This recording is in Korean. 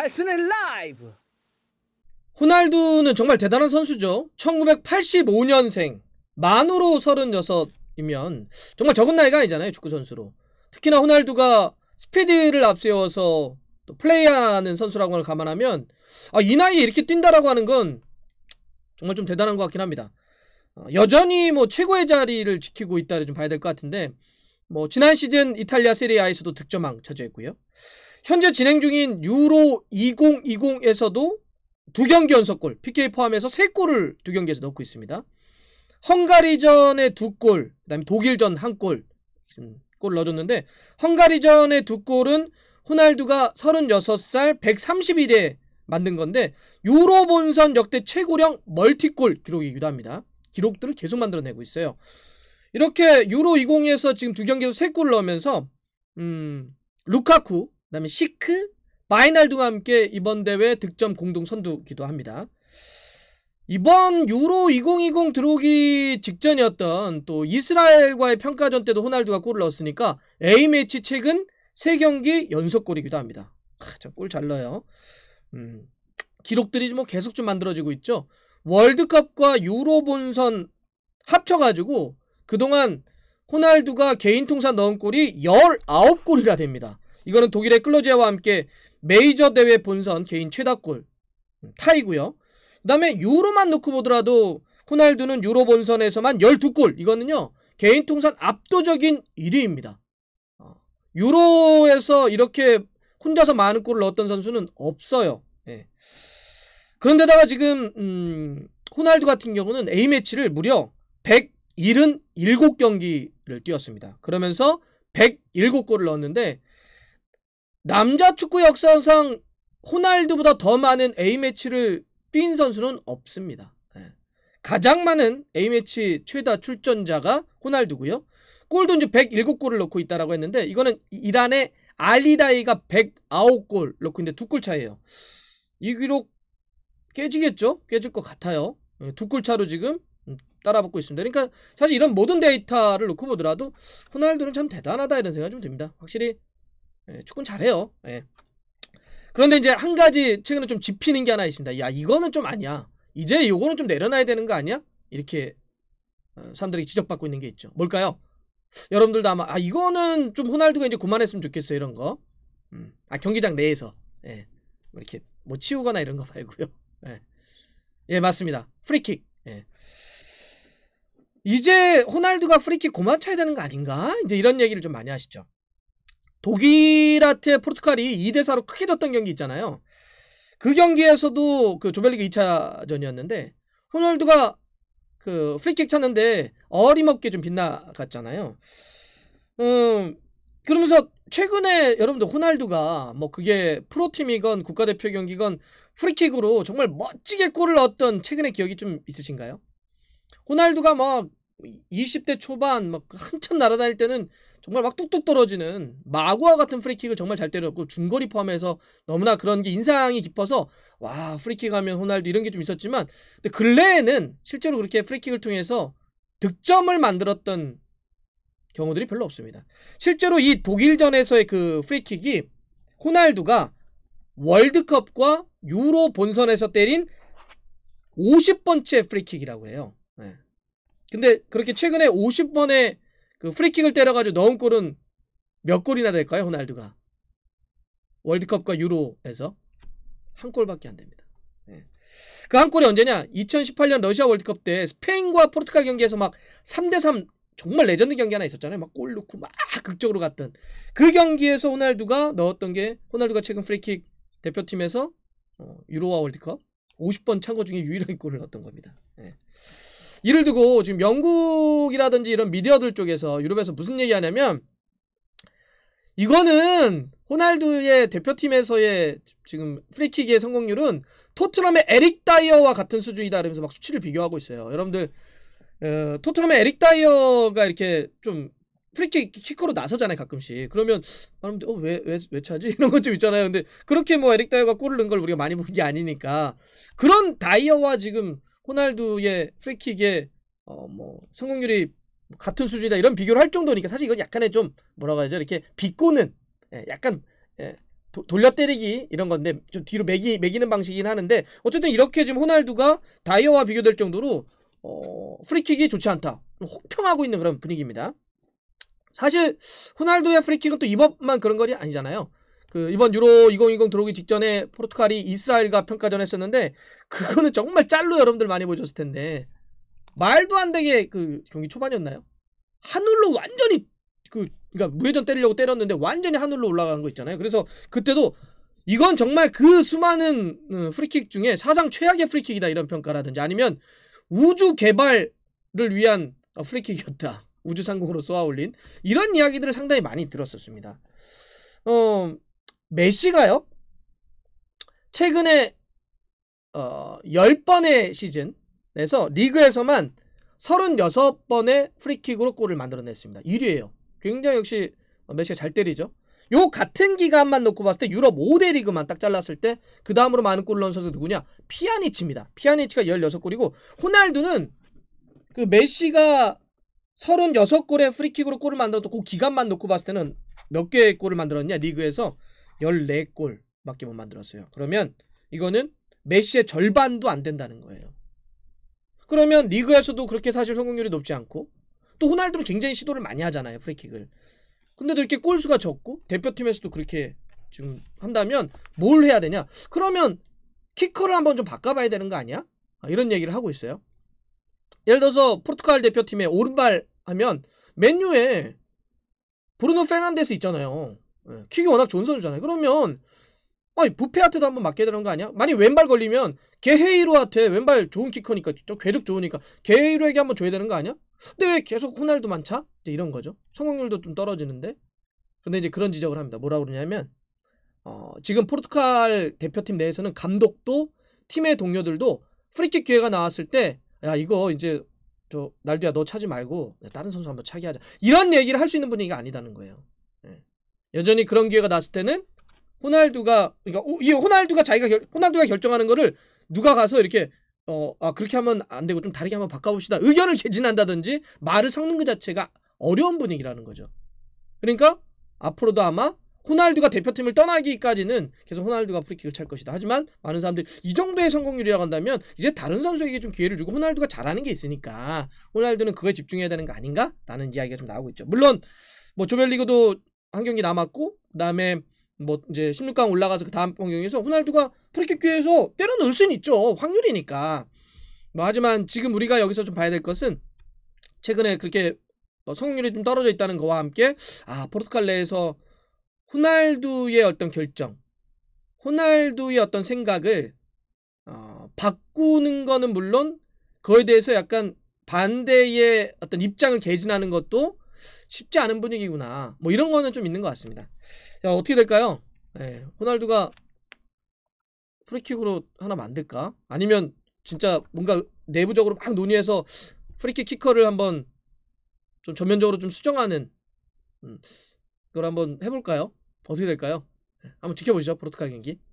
칼슨의 라이브. 호날두는 정말 대단한 선수죠. 1985년생 만으로 36이면 정말 적은 나이가 아니잖아요 축구 선수로. 특히나 호날두가 스피드를 앞세워서 플레이하는 선수라는 감안하면 아, 이 나이에 이렇게 뛴다라고 하는 건 정말 좀 대단한 것 같긴 합니다. 어, 여전히 뭐 최고의 자리를 지키고 있다를 좀 봐야 될 것 같은데 뭐 지난 시즌 이탈리아 세리아에서도 득점왕 차지했고요. 현재 진행 중인 유로 2020에서도 두 경기 연속골, PK 포함해서 세 골을 두 경기에서 넣고 있습니다. 헝가리전에 두 골, 그다음에 독일전 한 골, 골 넣어줬는데 헝가리전의 두 골은 호날두가 36살 1 3 1일에 만든 건데 유로 본선 역대 최고령 멀티골 기록이 기도합니다 기록들을 계속 만들어내고 있어요. 이렇게 유로 20에서 지금 두 경기에서 세 골을 넣으면서 음, 루카쿠 그다음에 시크, 마이날드와 함께 이번 대회 득점 공동 선두기도 합니다. 이번 유로 2020 들어오기 직전이었던 또 이스라엘과의 평가전 때도 호날두가 골을 넣었으니까 A매치 최근 3경기 연속골이기도 합니다. 아, 참골잘 넣어요. 음, 기록들이 뭐 계속 좀 만들어지고 있죠. 월드컵과 유로 본선 합쳐가지고 그동안 호날두가 개인 통산 넣은 골이 19골이라 됩니다. 이거는 독일의 클로제와 함께 메이저 대회 본선 개인 최다골 음, 타이고요. 그다음에 유로만 놓고 보더라도 호날두는 유로 본선에서만 12골 이거는요. 개인 통산 압도적인 1위입니다. 어, 유로에서 이렇게 혼자서 많은 골을 넣었던 선수는 없어요. 예. 그런데다가 지금 음, 호날두 같은 경우는 A매치를 무려 177경기를 뛰었습니다. 그러면서 107골을 넣었는데 남자 축구 역사상 호날두보다 더 많은 A매치를 뛴 선수는 없습니다. 예. 가장 많은 A매치 최다 출전자가 호날두고요. 골도 이제 107골을 넣고 있다라고 했는데 이거는 이란의 알리다이가 109골 넣고 있는데 두 골 차이예요. 이 기록 깨지겠죠? 깨질 것 같아요. 예, 두골 차로 지금 음, 따라붙고 있습니다. 그러니까 사실 이런 모든 데이터를 놓고 보더라도 호날두는 참 대단하다 이런 생각이 좀 듭니다. 확실히 예, 축구는 잘해요. 예. 그런데 이제 한 가지 최근에 좀 짚히는 게 하나 있습니다. 야 이거는 좀 아니야. 이제 이거는 좀 내려놔야 되는 거 아니야? 이렇게 어, 사람들이 지적받고 있는 게 있죠. 뭘까요? 여러분들도 아마 아 이거는 좀 호날두가 이제 그만했으면 좋겠어 이런 거. 음. 아 경기장 내에서 예. 뭐 이렇게 뭐 치우거나 이런 거 말고요. 예, 예 맞습니다. 프리킥. 예. 이제 호날두가 프리킥 고만 쳐야 되는 거 아닌가? 이제 이런 얘기를 좀 많이 하시죠. 독일한테 포르투갈이 2대 4로 크게 졌던 경기 있잖아요. 그 경기에서도 그 조별리그 2차전이었는데 호날두가 그 프리킥 찼는데 어림없게 좀 빗나갔잖아요. 음 그러면서 최근에 여러분들 호날두가 뭐 그게 프로팀이건 국가대표 경기건 프리킥으로 정말 멋지게 골을 넣었던 최근의 기억이 좀 있으신가요? 호날두가 막 20대 초반 막 한참 날아다닐 때는 정말 막 뚝뚝 떨어지는 마구와 같은 프리킥을 정말 잘 때렸고 중거리 포함해서 너무나 그런 게 인상이 깊어서 와 프리킥 하면 호날두 이런 게 좀 있었지만 근데 근래에는 실제로 그렇게 프리킥을 통해서 득점을 만들었던 경우들이 별로 없습니다. 실제로 이 독일전에서의 그 프리킥이 호날두가 월드컵과 유로 본선에서 때린 50번째 프리킥이라고 해요. 네. 근데 그렇게 최근에 50번의 그 프리킥을 때려가지고 넣은 골은 몇 골이나 될까요? 호날두가 월드컵과 유로에서 한 골밖에 안 됩니다. 예. 그한 골이 언제냐? 2018년 러시아 월드컵 때 스페인과 포르투갈 경기에서 막 3대3 정말 레전드 경기 하나 있었잖아요. 막 골 넣고 막 극적으로 갔던 그 경기에서 호날두가 넣었던 게 호날두가 최근 프리킥 대표팀에서 어, 유로와 월드컵 50번 찬거 중에 유일한 골을 넣었던 겁니다. 네. 이를 두고 지금 영국이라든지 이런 미디어들 쪽에서 유럽에서 무슨 얘기하냐면 이거는 호날두의 대표팀에서의 지금 프리킥의 성공률은 토트넘의 에릭 다이어와 같은 수준이다 이러면서 막 수치를 비교하고 있어요. 여러분들 어, 토트넘의 에릭 다이어가 이렇게 좀 프리킥 키커로 나서잖아요 가끔씩 그러면 여러분들 어 왜 왜 왜 차지 이런 것 좀 있잖아요 근데 그렇게 뭐 에릭 다이어가 골을 넣은 걸 우리가 많이 본 게 아니니까 그런 다이어와 지금 호날두의 프리킥의 어뭐 성공률이 같은 수준이다 이런 비교를 할 정도니까 사실 이건 약간의 좀 뭐라고 하죠 이렇게 비꼬는 예, 약간 예, 도, 돌려 때리기 이런 건데 좀 뒤로 매기 매기는 방식이긴 하는데 어쨌든 이렇게 지금 호날두가 다이어와 비교될 정도로 어, 프리킥이 좋지 않다 혹평하고 있는 그런 분위기입니다. 사실 호날두의 프리킥은 또 이번만 그런 거리 아니잖아요. 그 이번 유로 2020 들어오기 직전에 포르투갈이 이스라엘과 평가전 했었는데 그거는 정말 짤로 여러분들 많이 보셨을 텐데 말도 안 되게 그 경기 초반이었나요? 하늘로 완전히 그 그러니까 무회전 때리려고 때렸는데 완전히 하늘로 올라간거 있잖아요. 그래서 그때도 이건 정말 그 수많은 음, 프리킥 중에 사상 최악의 프리킥이다 이런 평가라든지 아니면 우주 개발을 위한 어, 프리킥이었다. 우주 상공으로 쏘아 올린 이런 이야기들을 상당히 많이 들었었습니다. 어 메시가요. 최근에 어, 10번의 시즌에서 리그에서만 36번의 프리킥으로 골을 만들어냈습니다. 1위예요. 굉장히 역시 메시가 잘 때리죠. 요 같은 기간만 놓고 봤을 때 유럽 5대 리그만 딱 잘랐을 때 그 다음으로 많은 골을 넣은 선수 누구냐? 피아니치입니다. 피아니치가 16골이고 호날두는 그 메시가 36골의 프리킥으로 골을 만들었고 그 기간만 놓고 봤을 때는 몇 개의 골을 만들었냐 리그에서 14골밖에 못 만들었어요. 그러면 이거는 메시의 절반도 안 된다는 거예요. 그러면 리그에서도 그렇게 사실 성공률이 높지 않고 또 호날두는 굉장히 시도를 많이 하잖아요. 프리킥을. 근데도 이렇게 골수가 적고 대표팀에서도 그렇게 지금 한다면 뭘 해야 되냐? 그러면 키커를 한번 좀 바꿔봐야 되는 거 아니야? 아, 이런 얘기를 하고 있어요. 예를 들어서 포르투갈 대표팀의 오른발 하면 맨유에 브루노 페르난데스 있잖아요. 예, 킥이 워낙 좋은 선수잖아요. 그러면 아니 부페한테도 한번 맞게 되는 거 아니야? 만약 왼발 걸리면 게헤이로한테 왼발 좋은 키커니까 좀 궤득 좋으니까 게헤이로에게 한번 줘야 되는 거 아니야? 근데 왜 계속 호날두만 차? 이제 이런 거죠. 성공률도 좀 떨어지는데. 근데 이제 그런 지적을 합니다. 뭐라 그러냐면 어, 지금 포르투갈 대표팀 내에서는 감독도 팀의 동료들도 프리킥 기회가 나왔을 때 야 이거 이제 저 날두야 너 차지 말고 다른 선수 한번 차게 하자 이런 얘기를 할 수 있는 분위기가 아니다는 거예요. 여전히 그런 기회가 났을 때는 호날두가 그러니까 이 호날두가 자기가 결, 호날두가 결정하는 거를 누가 가서 이렇게 어, 아, 그렇게 하면 안 되고 좀 다르게 한번 바꿔봅시다. 의견을 개진한다든지 말을 섞는 것 자체가 어려운 분위기라는 거죠. 그러니까 앞으로도 아마 호날두가 대표팀을 떠나기까지는 계속 호날두가 프리킥을 찰 것이다. 하지만 많은 사람들이 이 정도의 성공률이라고 한다면 이제 다른 선수에게 좀 기회를 주고 호날두가 잘하는 게 있으니까 호날두는 그거에 집중해야 되는 거 아닌가라는 이야기가 좀 나오고 있죠. 물론 뭐 조별리그도 한 경기 남았고 그다음에 뭐 이제 16강 올라가서 그 다음 경기에서 호날두가 프리킥 기에서 때려 넣을 수는 있죠. 확률이니까. 뭐 하지만 지금 우리가 여기서 좀 봐야 될 것은 최근에 그렇게 뭐 성공률이 좀 떨어져 있다는 거와 함께 아 포르투갈 내에서 호날두의 어떤 결정, 호날두의 어떤 생각을 어, 바꾸는 거는 물론 그거에 대해서 약간 반대의 어떤 입장을 개진하는 것도 쉽지 않은 분위기구나. 뭐 이런 거는 좀 있는 것 같습니다. 자, 어떻게 될까요? 예, 호날두가 프리킥으로 하나 만들까? 아니면 진짜 뭔가 내부적으로 막 논의해서 프리킥 키커를 한번 좀 전면적으로 좀 수정하는 음, 그걸 한번 해볼까요? 어떻게 될까요? 예, 한번 지켜보시죠 포르투갈 경기.